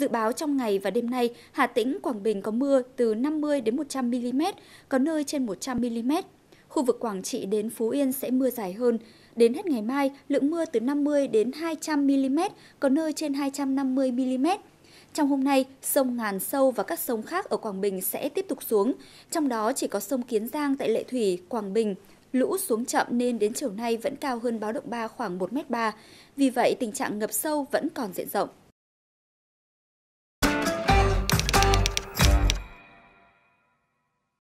Dự báo trong ngày và đêm nay, Hà Tĩnh, Quảng Bình có mưa từ 50 đến 100 mm, có nơi trên 100 mm. Khu vực Quảng Trị đến Phú Yên sẽ mưa dài hơn. Đến hết ngày mai, lượng mưa từ 50 đến 200 mm, có nơi trên 250 mm. Trong hôm nay, sông Ngàn Sâu và các sông khác ở Quảng Bình sẽ tiếp tục xuống, trong đó chỉ có sông Kiến Giang tại Lệ Thủy, Quảng Bình. Lũ xuống chậm nên đến chiều nay vẫn cao hơn báo động 3 khoảng 1m3, vì vậy tình trạng ngập sâu vẫn còn diện rộng.